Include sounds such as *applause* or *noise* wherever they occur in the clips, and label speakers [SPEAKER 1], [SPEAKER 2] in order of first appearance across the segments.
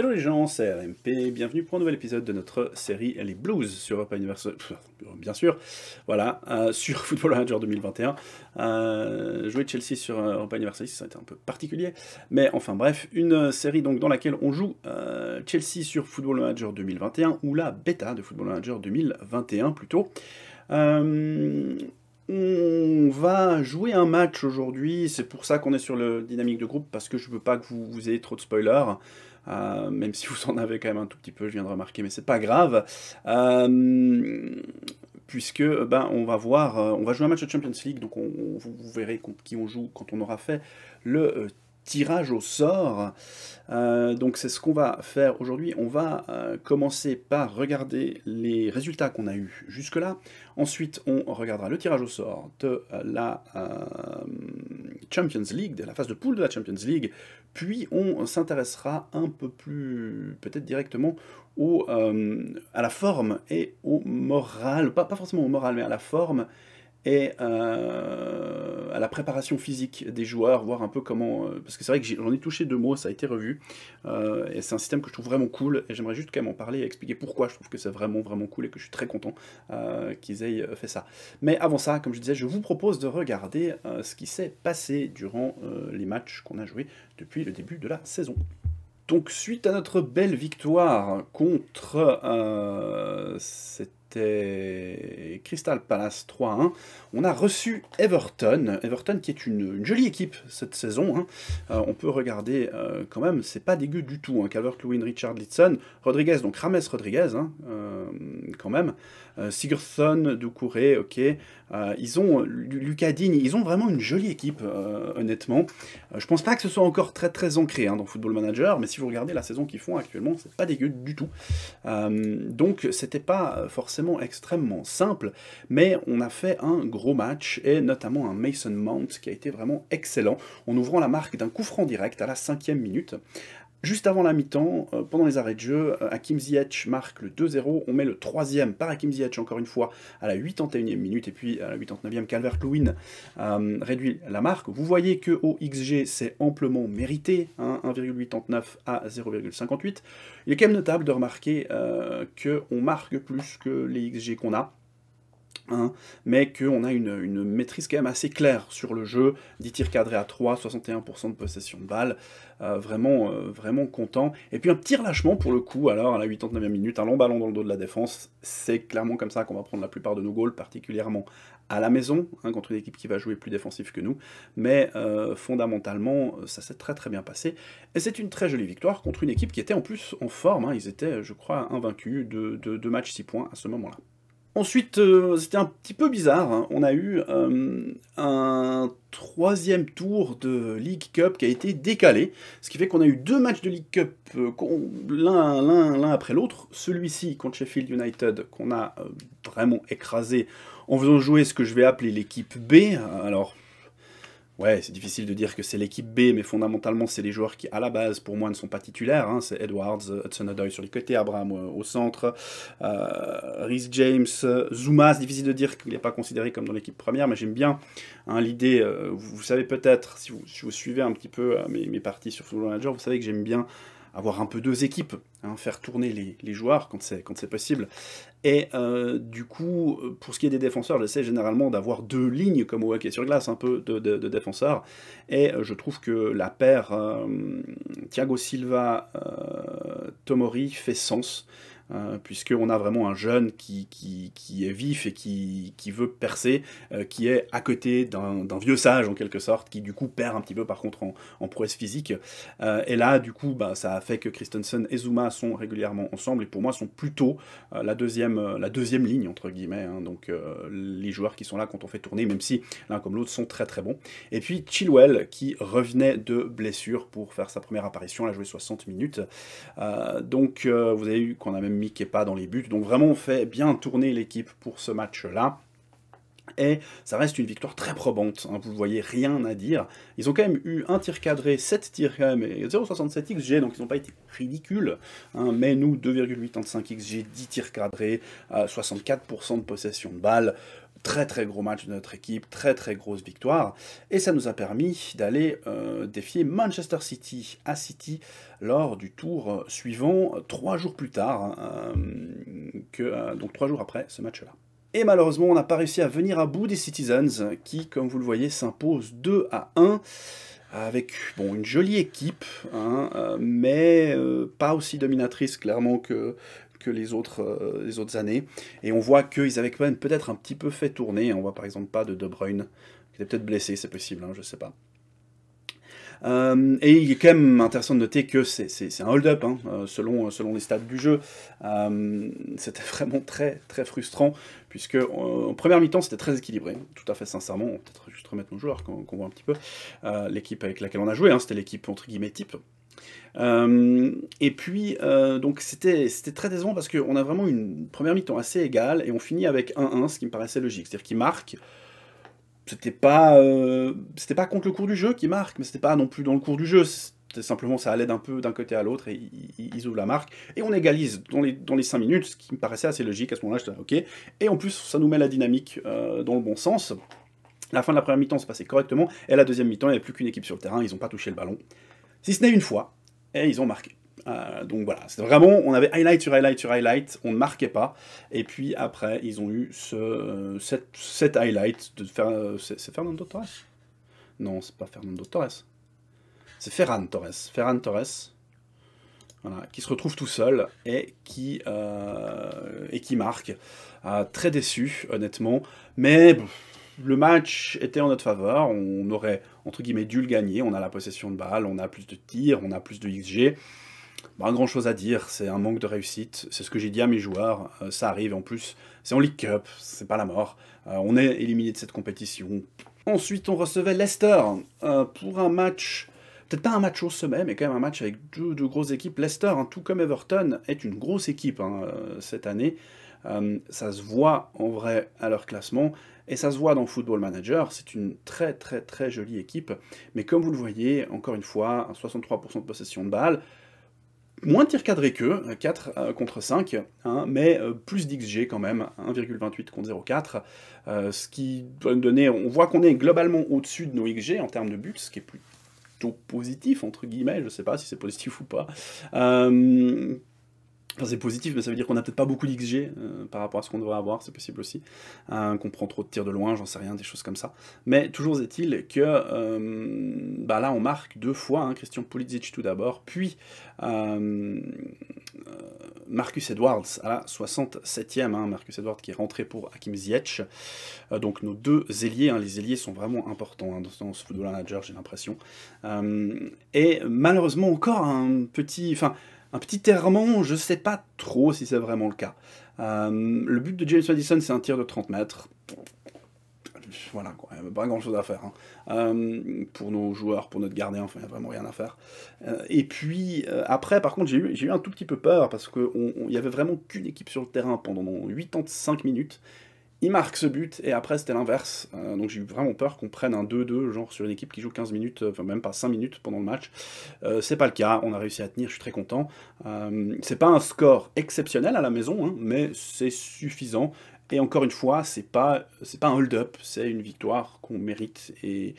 [SPEAKER 1] Hello les gens, c'est RMP, bienvenue pour un nouvel épisode de notre série Les Blues sur Europa Universe, bien sûr, voilà, euh, sur Football Manager 2021. Euh, jouer Chelsea sur euh, Europa universe ça a été un peu particulier, mais enfin bref, une série donc dans laquelle on joue Chelsea sur Football Manager 2021, ou la bêta de Football Manager 2021 plutôt. On va jouer un match aujourd'hui, c'est pour ça qu'on est sur le dynamique de groupe, parce que je veux pas que vous ayez trop de spoilers. Euh, même si vous en avez quand même un tout petit peu, je viens de remarquer, mais c'est pas grave. Euh, puisque ben, on va voir, euh, on va jouer un match de Champions League, donc on, vous, vous, verrez qui on joue quand on aura fait le tirage au sort. Euh, donc c'est ce qu'on va faire aujourd'hui. On va euh, commencer par regarder les résultats qu'on a eus jusque-là. Ensuite, on regardera le tirage au sort de euh, la Champions League, de la phase de poule de la Champions League. Puis on s'intéressera un peu plus, peut-être directement, au, à la forme et au moral. Pas, pas forcément au moral, mais à la forme et euh, à la préparation physique des joueurs, voir un peu comment... Euh, parce que c'est vrai que j'en ai touché deux mots, ça a été revu, euh, et c'est un système que je trouve vraiment cool, et j'aimerais juste quand même en parler et expliquer pourquoi je trouve que c'est vraiment vraiment cool et que je suis très content qu'ils aient fait ça. Mais avant ça, comme je disais, je vous propose de regarder ce qui s'est passé durant les matchs qu'on a joués depuis le début de la saison. Donc suite à notre belle victoire contre... cette c'était Crystal Palace 3-1. On a reçu Everton, Everton qui est une, jolie équipe cette saison. Hein. Euh, on peut regarder euh, quand même, c'est pas dégueu du tout. Hein. Calvert-Lewin, Richard Litson, Rodriguez, donc Rames Rodriguez hein, euh, quand même. Euh, Sigurdsson, Doucouré, ok. Euh, ils ont Lucadine, ils ont vraiment une jolie équipe, euh, honnêtement. je pense pas que ce soit encore très très ancré hein, dans Football Manager, mais si vous regardez la saison qu'ils font actuellement, c'est pas dégueu du tout. donc c'était pas forcément extrêmement simple, mais on a fait un gros match et notamment un Mason Mount qui a été vraiment excellent en ouvrant la marque d'un coup franc direct à la cinquième minute. Juste avant la mi-temps, euh, pendant les arrêts de jeu, euh, Hakim Ziyech marque le 2-0, on met le troisième par Hakim Ziyech encore une fois à la 81e minute, et puis à la 89e, Calvert-Lewin euh, réduit la marque. Vous voyez que au XG, c'est amplement mérité, 1,89 hein, à 0,58. Il est quand même notable de remarquer qu'on marque plus que les XG qu'on a, Hein, mais qu'on a une, maîtrise quand même assez claire sur le jeu, 10 tirs cadrés à 3, 61% de possession de balle, euh, vraiment, euh, vraiment content. Et puis un petit relâchement pour le coup, alors à la 89e minute, un long ballon dans le dos de la défense, c'est clairement comme ça qu'on va prendre la plupart de nos goals, particulièrement à la maison, hein, contre une équipe qui va jouer plus défensif que nous, mais euh, fondamentalement, ça s'est très très bien passé, et c'est une très jolie victoire contre une équipe qui était en plus en forme, hein. ils étaient, je crois, invaincus de, de, matchs 6 points à ce moment-là. Ensuite, euh, c'était un petit peu bizarre. Hein. On a eu euh, un troisième tour de League Cup qui a été décalé, ce qui fait qu'on a eu deux matchs de League Cup euh, l'un après l'autre. Celui-ci contre Sheffield United qu'on a vraiment écrasé en faisant jouer ce que je vais appeler l'équipe B. Alors ouais, c'est difficile de dire que c'est l'équipe B, mais fondamentalement, c'est les joueurs qui, à la base, pour moi, ne sont pas titulaires. Hein. C'est Edwards, Hudson-Odoi sur les côtés, Abraham euh, au centre, euh, Rhys James, Zuma. C'est difficile de dire qu'il n'est pas considéré comme dans l'équipe première, mais j'aime bien hein, l'idée. Euh, vous, savez peut-être, si vous, suivez un petit peu mes, mes parties sur Football Manager, vous savez que j'aime bien avoir un peu deux équipes, hein, faire tourner les, joueurs quand c'est, possible. Et euh, du coup, euh, pour ce qui est des défenseurs, j'essaie généralement d'avoir deux lignes comme au hockey sur glace, un peu de, défenseurs. Et euh, je trouve que la paire Thiago Silva-Tomori fait sens. Hein, puisqu'on a vraiment un jeune qui, qui, est vif et qui, veut percer, euh, qui est à côté d'un vieux sage en quelque sorte, qui du coup perd un petit peu par contre en, prouesse physique. Euh, et là, du coup, bah, ça a fait que Christensen et Zuma sont régulièrement ensemble et pour moi sont plutôt euh, la, deuxième, la deuxième ligne, entre guillemets, hein. donc les joueurs qui sont là quand on fait tourner, même si l'un comme l'autre sont très très bons. Et puis Chilwell qui revenait de blessure pour faire sa première apparition, elle a joué 60 minutes. donc vous avez eu qu'on a même qui n'est pas dans les buts. Donc vraiment, on fait bien tourner l'équipe pour ce match-là. Et ça reste une victoire très probante, hein, vous voyez rien à dire. Ils ont quand même eu un tir cadré, 7 tirs quand même, et 0,67 XG, donc ils n'ont pas été ridicules. Hein. mais nous, 2,85 XG, 10 tirs cadrés, 64% euh, de possession de balles, Très très gros match de notre équipe, très très grosse victoire. Et ça nous a permis d'aller euh, défier Manchester City à City lors du tour euh, suivant, euh, trois jours plus tard, hein, que, donc trois jours après ce match-là. Et malheureusement, on n'a pas réussi à venir à bout des Citizens, qui, comme vous le voyez, s'imposent 2 à 1 avec une jolie équipe, hein, mais pas aussi dominatrice clairement que que les autres, euh, les autres années. Et on voit qu'ils avaient quand même peut-être un petit peu fait tourner. On voit par exemple pas de De Bruyne, qui était peut-être blessé, c'est possible, je hein, je sais pas. Euh, et il est quand même intéressant de noter que c'est un hold-up, hein, euh, selon, les stades du jeu. c'était *laughs* vraiment très très frustrant, puisque en, première mi-temps c'était très équilibré, hein, tout à fait sincèrement. On peut peut-être juste remettre nos joueurs, qu'on voit un petit peu. l'équipe avec laquelle on a joué, c'était l'équipe entre guillemets type. Euh, et puis, euh, donc c'était très décevant parce qu'on a vraiment une première mi-temps assez égale et on finit avec 1-1, ce qui me paraissait logique. C'est-à-dire qu'il marque. C'était pas, euh, c'était pas contre le cours du jeu qui marque, mais c'était pas non plus dans le cours du jeu. C'était simplement ça allait d'un peu d'un côté à l'autre et ils, ouvrent la marque. Et on égalise dans les, dans les 5 minutes, ce qui me paraissait assez logique à ce moment-là. ok. Et en plus, ça nous met la dynamique dans le bon sens. La fin de la première mi-temps se passait correctement, et la deuxième mi-temps, il n'y avait plus qu'une équipe sur le terrain, ils n'ont pas touché le ballon si ce n'est une fois, et ils ont marqué. Euh, donc voilà, c'est vraiment, on avait highlight sur highlight sur highlight, on ne marquait pas, et puis après, ils ont eu ce, cette, highlight de faire, c'est Fernando Torres Non, c'est pas Fernando Torres. C'est Ferran Torres. Ferran Torres. Voilà, qui se retrouve tout seul et qui, euh, et qui marque. Ah, très déçu, honnêtement. Mais le match était en notre faveur, on aurait entre guillemets dû le gagner, on a la possession de balle, on a plus de tirs, on a plus de XG. Pas grand chose à dire, c'est un manque de réussite, c'est ce que j'ai dit à mes joueurs, euh, ça arrive en plus, c'est en League Cup, c'est pas la mort, euh, on est éliminé de cette compétition. Ensuite on recevait Leicester euh, pour un match, peut-être pas un match au sommet, mais quand même un match avec deux, grosses équipes. Leicester, hein, tout comme Everton, est une grosse équipe hein, cette année, ça se voit en vrai à leur classement, et ça se voit dans Football Manager, c'est une très très très jolie équipe. Mais comme vous le voyez, encore une fois, 63% de possession de balles, moins de tirs cadrés qu'eux, 4 euh, euh, contre 5, hein, mais euh, plus d'XG quand même, 1,28 contre 0,4, ce qui doit nous donner, on voit qu'on est globalement au-dessus de nos XG en termes de buts, ce qui est plutôt positif, entre guillemets, je ne sais pas si c'est positif ou pas c'est positif, mais ça veut dire qu'on n'a peut-être pas beaucoup d'XG euh, par rapport à ce qu'on devrait avoir, c'est possible aussi, euh, qu'on prend trop de tirs de loin, j'en sais rien, des choses comme ça. Mais toujours est-il que euh, bah là, on marque deux fois, hein, Christian Pulisic tout d'abord, puis Marcus Edwards à la 67e, hein, Marcus Edwards qui est rentré pour Hakim Ziyech. donc nos deux ailiers, hein, les ailiers sont vraiment importants dans, ce football manager, j'ai l'impression. et malheureusement encore un petit... Enfin, un petit errement, je sais pas trop si c'est vraiment le cas. Euh, le but de James Madison, c'est un tir de 30 mètres. Voilà, il n'y a pas grand chose à faire. Hein. Euh, pour nos joueurs, pour notre gardien, enfin, il n'y a vraiment rien à faire. Euh, et puis, après, par contre, j'ai eu, eu, un tout petit peu peur parce qu'il n'y avait vraiment qu'une équipe sur le terrain pendant 85 minutes il marque ce but, et après c'était l'inverse. Euh, donc j'ai eu vraiment peur qu'on prenne un 2-2, genre sur une équipe qui joue 15 minutes, euh, enfin même pas 5 minutes pendant le match. Euh, c'est pas le cas, on a réussi à tenir, je suis très content. c'est pas un score exceptionnel à la maison, hein, mais c'est suffisant. Et encore une fois, c'est pas, pas un hold-up, c'est une victoire qu'on mérite et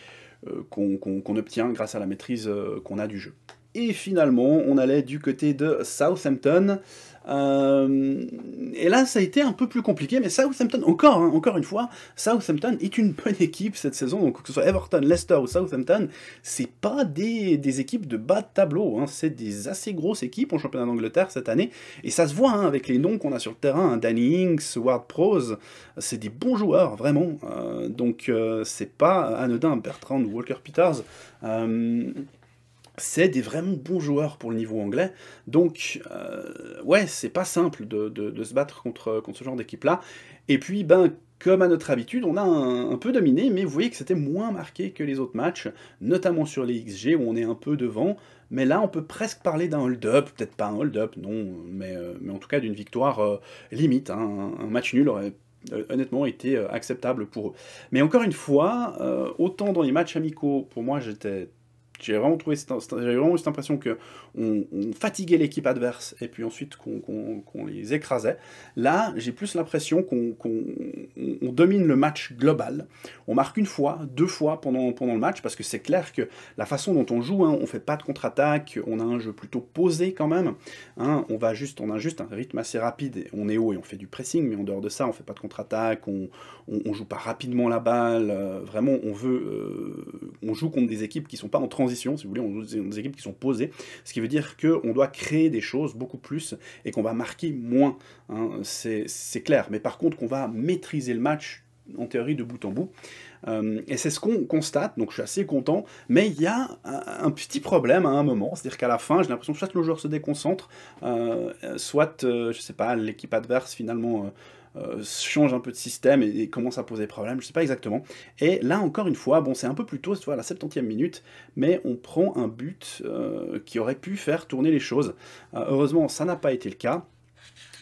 [SPEAKER 1] qu'on obtient grâce à la maîtrise qu'on a du jeu. Et finalement, on allait du côté de Southampton. Euh, et là, ça a été un peu plus compliqué, mais Southampton, encore, hein, encore une fois, Southampton est une bonne équipe cette saison. Donc, que ce soit Everton, Leicester ou Southampton, c'est pas des, équipes de bas de tableau. Hein. c'est des assez grosses équipes en championnat d'Angleterre cette année. Et ça se voit hein, avec les noms qu'on a sur le terrain Danny Inks, Ward Prose, c'est des bons joueurs, vraiment. Euh, donc, euh, c'est pas anodin. Bertrand ou Walker Peters c'est des vraiment bons joueurs pour le niveau anglais. Donc, euh, ouais, c'est pas simple de, se battre contre, contre ce genre d'équipe-là. Et puis, ben, comme à notre habitude, on a un, peu dominé, mais vous voyez que c'était moins marqué que les autres matchs, notamment sur les XG où on est un peu devant. Mais là, on peut presque parler d'un hold-up, peut-être pas un hold-up, non, mais, euh, mais, en tout cas d'une victoire euh, limite. Hein. Un, match nul aurait honnêtement été acceptable pour eux. Mais encore une fois, autant dans les matchs amicaux, pour moi j'étais j'ai vraiment trouvé cette, vraiment eu cette impression que on, fatiguait l'équipe adverse et puis ensuite qu'on les écrasait. Là, j'ai plus l'impression qu'on domine le match global. On marque une fois, deux fois pendant, pendant le match parce que c'est clair que la façon dont on joue, hein, on fait pas de contre-attaque, on a un jeu plutôt posé quand même. Hein. on va juste, on a juste un rythme assez rapide. on est haut et on fait du pressing, mais en dehors de ça, on fait pas de contre-attaque, on, on, joue pas rapidement la balle. Euh, vraiment, on veut, euh, on joue contre des équipes qui sont pas en transition si vous voulez, on a des équipes qui sont posées, ce qui veut dire qu'on doit créer des choses beaucoup plus et qu'on va marquer moins, hein, c'est clair. Mais par contre, qu'on va maîtriser le match en théorie de bout en bout. Euh, et c'est ce qu'on constate, donc je suis assez content, mais il y a un, petit problème à un moment, c'est-à-dire qu'à la fin, j'ai l'impression que soit le joueur se déconcentre, euh, soit, euh, je sais pas, l'équipe adverse finalement euh, change un peu de système et, commence à poser problème, je sais pas exactement. Et là, encore une fois, bon, c'est un peu plus tôt, c'est vois, la 70e minute, mais on prend un but euh, qui aurait pu faire tourner les choses. Euh, heureusement, ça n'a pas été le cas.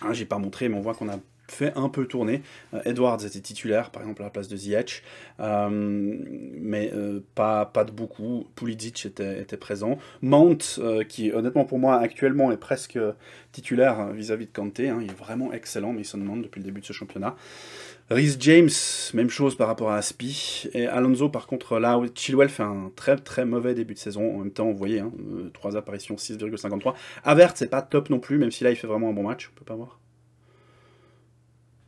[SPEAKER 1] Hein, j'ai pas montré, mais on voit qu'on a fait un peu tourner. Euh, Edwards était titulaire, par exemple, à la place de Ziyech, euh, mais euh, pas, pas de beaucoup. Pulidzic était, était présent. Mount, qui honnêtement pour moi actuellement est presque titulaire hein, vis-à-vis de Kanté, hein. il est vraiment excellent, mais il se demande depuis le début de ce championnat. Rhys James, même chose par rapport à Aspi. Et Alonso, par contre, là, Chilwell fait un très très mauvais début de saison. En même temps, vous voyez, 3 hein, apparitions, 6,53. Avert, c'est pas top non plus, même si là, il fait vraiment un bon match. On peut pas voir.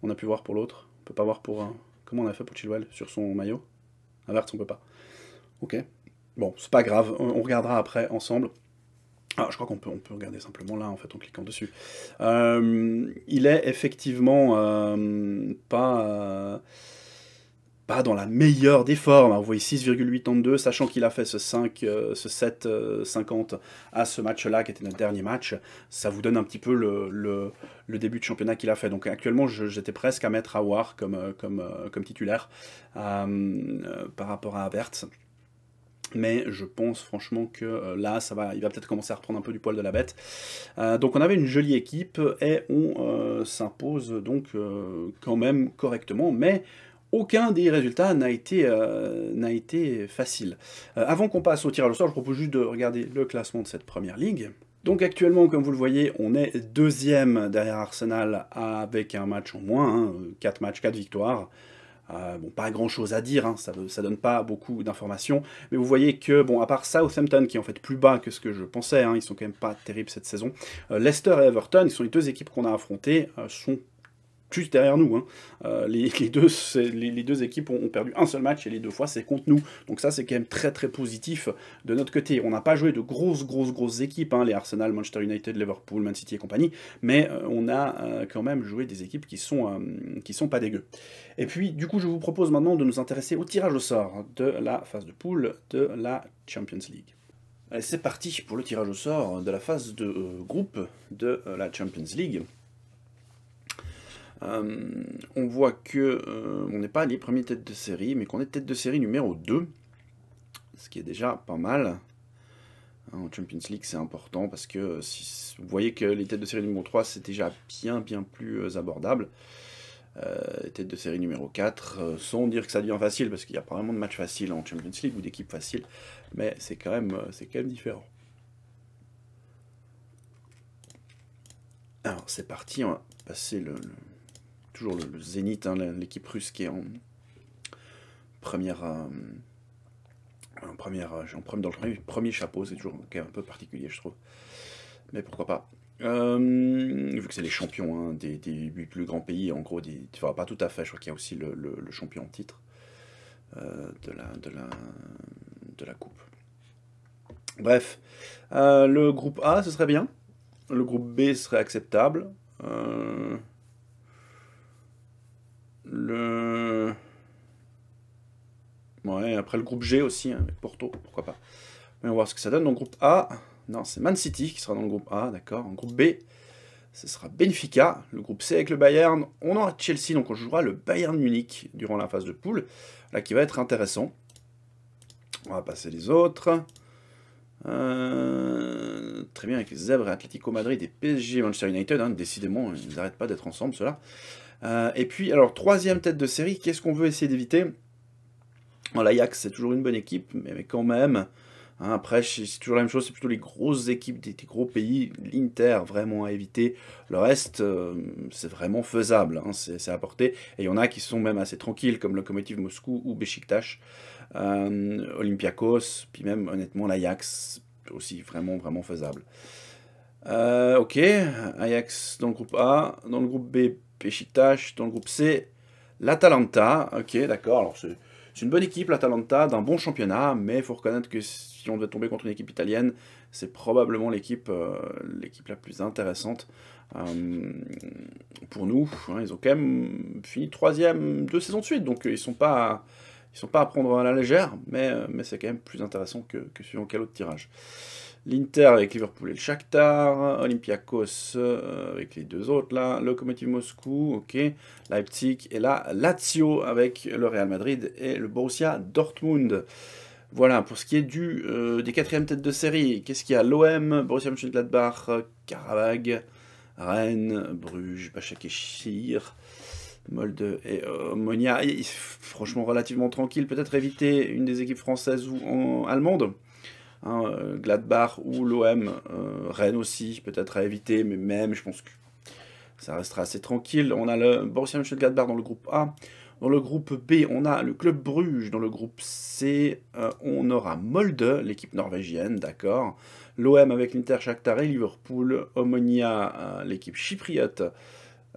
[SPEAKER 1] On a pu voir pour l'autre. On peut pas voir pour un. Comment on a fait pour Chilwell Sur son maillot Inverse, on peut pas. Ok. Bon, c'est pas grave. On regardera après ensemble. Ah, je crois qu'on peut, on peut regarder simplement là, en fait, en cliquant dessus. Euh, il est effectivement euh, pas... Euh, pas dans la meilleure des formes. On hein. voyez, 6,82, sachant qu'il a fait ce 5, 7, euh, euh, à ce match-là, qui était notre dernier match. Ça vous donne un petit peu le, le, début de championnat qu'il a fait. Donc actuellement, j'étais presque à mettre Awar comme, euh, comme, comme titulaire par rapport à avertz Mais je pense franchement que là, ça va, il va peut-être commencer à reprendre un peu du poil de la bête. donc on avait une jolie équipe et on s'impose donc quand même correctement. Mais aucun des résultats n'a été, euh, été facile. Euh, avant qu'on passe au tirage au sort, je propose juste de regarder le classement de cette première ligue. Donc actuellement, comme vous le voyez, on est deuxième derrière Arsenal avec un match en moins, 4 hein, matchs, 4 victoires. Euh, bon, pas grand chose à dire, hein, ça, ne donne pas beaucoup d'informations, mais vous voyez que, bon, à part Southampton qui est en fait plus bas que ce que je pensais, hein, ils sont quand même pas terribles cette saison, Leicester et Everton, qui sont les deux équipes qu'on a affrontées, sont juste derrière nous. Hein. Euh, *laughs* les, deux, équipes ont, perdu un seul match et les deux fois c'est contre nous. Donc ça c'est quand même très très positif de notre côté. On n'a pas joué de grosses grosses grosses équipes, hein, les Arsenal, Manchester United, Liverpool, Man City et compagnie, mais euh, on a euh, quand même joué des équipes qui sont, qui sont pas dégueux. Et puis du coup je vous propose maintenant de nous intéresser au tirage au sort de la phase de poule de la Champions League. Allez c'est parti pour le tirage au sort de la phase de groupe de la Champions League. Euh, on voit que euh, on n'est pas les premiers têtes de série, mais qu'on est tête de série numéro 2, ce qui est déjà pas mal. En Champions League, c'est important parce que euh, si, vous voyez que les têtes de série numéro 3, c'est déjà bien, bien plus abordable. Euh, tête de série numéro 4, sans dire que ça devient facile, parce qu'il n'y a pas vraiment de match facile en Champions League ou d'équipe facile, mais c'est quand, même, quand différent. Alors c'est parti, on va passer le toujours le, Zénith, hein, l'équipe russe qui est en première, euh, en première, euh, en premier, dans le premier, premier chapeau, c'est toujours qui un peu particulier, je trouve. Mais pourquoi pas euh, Vu que c'est les champions hein, des, des, plus grands pays, en gros, des, enfin, pas tout à fait, je crois qu'il y a aussi le, champion en titre de, la, de, la, de la coupe. Bref, le groupe A, ce serait bien. Le groupe B serait acceptable. Euh, le... Ouais, après le groupe G aussi, hein, avec Porto, pourquoi pas. Mais on va voir ce que ça donne. Donc groupe A, non, c'est Man City qui sera dans le groupe A, d'accord. En groupe B, ce sera Benfica. Le groupe C avec le Bayern, on aura Chelsea, donc on jouera le Bayern Munich durant la phase de poule. Là, qui va être intéressant. On va passer les autres. Euh, très bien, avec les Zèbres, Atlético Madrid et PSG Manchester United. Hein. décidément, ils n'arrêtent pas d'être ensemble, ceux-là. Euh, et puis, alors, troisième tête de série, qu'est-ce qu'on veut essayer d'éviter L'Ajax, c'est toujours une bonne équipe, mais, quand même. Hein, après, c'est toujours la même chose, c'est plutôt les grosses équipes des, gros pays, l'Inter, vraiment à éviter. Le reste, euh, c'est vraiment faisable, hein, c'est à portée. Et il y en a qui sont même assez tranquilles, comme Lokomotiv Moscou ou Besiktas, euh, Olympiakos, puis même, honnêtement, l'Ajax, aussi vraiment, vraiment faisable. ok, Ajax dans le groupe A, dans le groupe B, Pechita dans le groupe C, l'Atalanta. Ok, d'accord, alors c'est une bonne équipe, l'Atalanta, d'un bon championnat, mais il faut reconnaître que si on devait tomber contre une équipe italienne, c'est probablement l'équipe euh, la plus intéressante euh, pour nous. Hein, ils ont quand même fini troisième deux saisons de suite, donc euh, ils ne sont, pas, ils sont pas à prendre à la légère, mais, mais c'est quand même plus intéressant que, que suivant quel autre tirage l'Inter avec Liverpool et le Shakhtar, Olympiakos euh, avec les deux autres là, Lokomotiv Moscou, ok, Leipzig et là Lazio avec le Real Madrid et le Borussia Dortmund. Voilà, pour ce qui est du, euh, des quatrièmes têtes de série, qu'est-ce qu'il y a L'OM, Borussia Mönchengladbach, Karavag, Rennes, Bruges, Başakşehir, Molde et Monia. franchement, relativement tranquille. Peut-être éviter une des équipes françaises ou allemandes. Hein, euh, Gladbach ou l'OM, euh, Rennes aussi, peut-être à éviter, mais même, je pense que ça restera assez tranquille. On a le Borussia Gladbach dans le groupe A. Dans le groupe B, on a le Club Bruges. Dans le groupe C, euh, on aura Molde, l'équipe norvégienne, d'accord. L'OM avec l'Inter Shakhtar et Liverpool. Omonia, l'équipe chypriote.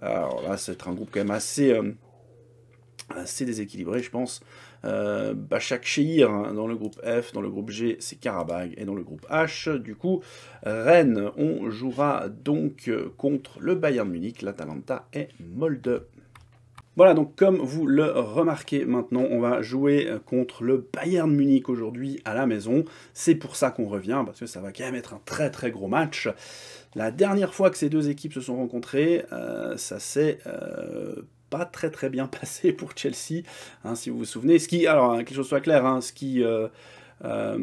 [SPEAKER 1] Alors là, c'est un groupe quand même assez déséquilibré, je pense. Euh, Bachak Cheir hein, dans le groupe F, dans le groupe G c'est Karabagh et dans le groupe H du coup Rennes. On jouera donc euh, contre le Bayern Munich, l'Atalanta et Molde. Voilà, donc comme vous le remarquez maintenant, on va jouer euh, contre le Bayern Munich aujourd'hui à la maison. C'est pour ça qu'on revient, parce que ça va quand même être un très très gros match. La dernière fois que ces deux équipes se sont rencontrées, ça s'est pas très très bien *laughs* passé pour Chelsea, hein, si vous vous souvenez. Ce qui, alors, hein, quelque chose soit clair, hein, ce qui euh, euh,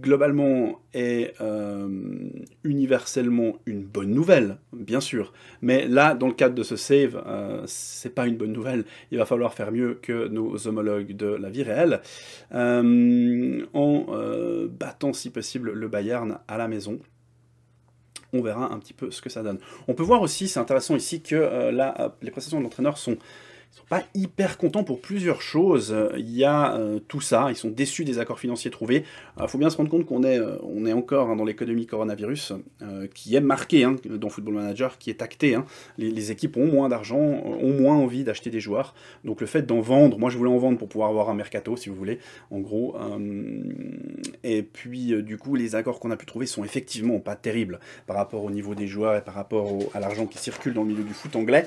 [SPEAKER 1] globalement est euh, universellement une bonne nouvelle, bien sûr. Mais là, dans le cadre de ce save, c'est pas une bonne nouvelle. Il va falloir faire mieux que nos homologues de la vie réelle en battant si possible le Bayern à la maison on verra un petit peu ce que ça donne. On peut voir aussi, c'est intéressant ici, que euh, euh, les prestations de l'entraîneur sont ils sont pas hyper contents pour plusieurs choses. Il y a euh, tout ça, ils sont déçus des accords financiers trouvés. Il euh, faut bien se rendre compte qu'on est, euh, est encore hein, dans l'économie coronavirus, qui est marquée hein, dans Football Manager, qui est actée. Hein. Les, équipes ont moins d'argent, ont moins envie d'acheter des joueurs. Donc le fait d'en vendre, moi je voulais en vendre pour pouvoir avoir un mercato, si vous voulez, en gros. et puis du coup, les accords qu'on a pu trouver sont effectivement pas terribles par rapport au niveau des joueurs et par rapport à l'argent qui circule dans le milieu du foot anglais.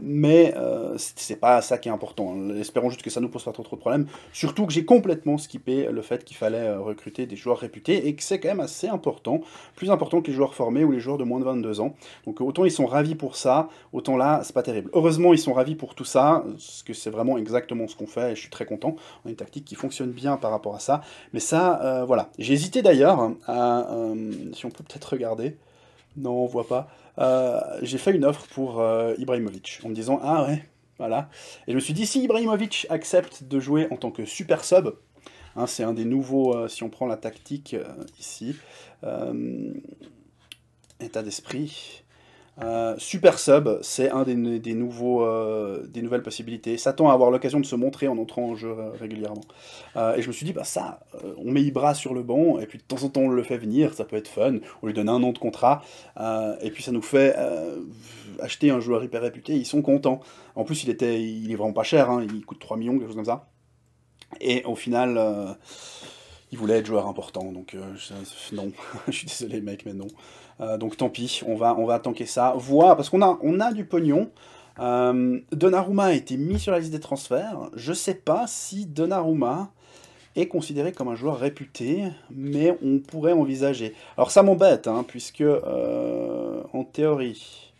[SPEAKER 1] mais c'est c'est pas ça qui est important. Hein. Espérons juste que ça nous pose pas trop, trop de problèmes. Surtout que j'ai complètement skippé le fait qu'il fallait euh, recruter des joueurs réputés et que c'est quand même assez important, plus important que les joueurs formés ou les joueurs de moins de 22 ans. Donc euh, autant ils sont ravis pour ça, autant là, c'est pas terrible. Heureusement, ils sont ravis pour tout ça, parce que c'est vraiment exactement ce qu'on fait et je suis très content. On a une tactique qui fonctionne bien par rapport à ça. Mais ça, euh, voilà. J'ai hésité d'ailleurs hein, à. si on peut peut-être regarder. Non, on voit pas. j'ai fait une offre pour Ibrahimovic en me disant Ah ouais, voilà. Et je me suis dit, si Ibrahimovic accepte de jouer en tant que super sub, hein, c'est un des nouveaux, euh, si on prend la tactique euh, ici, euh, état d'esprit. super sub, c'est un des, nouveaux, des nouvelles possibilités. S'attend à avoir l'occasion de se montrer en entrant en jeu régulièrement. et je me suis dit, bah ça, on met Ibra sur le banc, et puis de temps en temps on le fait venir, ça peut être fun. On lui donne un an de contrat, et puis ça nous fait acheter un joueur hyper réputé, ils sont contents. En plus, il, était, il est vraiment pas cher, hein. il coûte 3 millions, quelque chose comme ça. Et au final, euh, il voulait être joueur important, donc euh, non, *laughs* je suis désolé mec, mais non. Euh, donc tant pis, on va, on va tanker ça. Voir, parce qu'on a, on a du pognon. Donnarumma a été mis sur la liste des transferts. Je sais pas si Donnarumma est considéré comme un joueur réputé, mais on pourrait envisager. Alors ça m'embête, hein, puisque en théorie,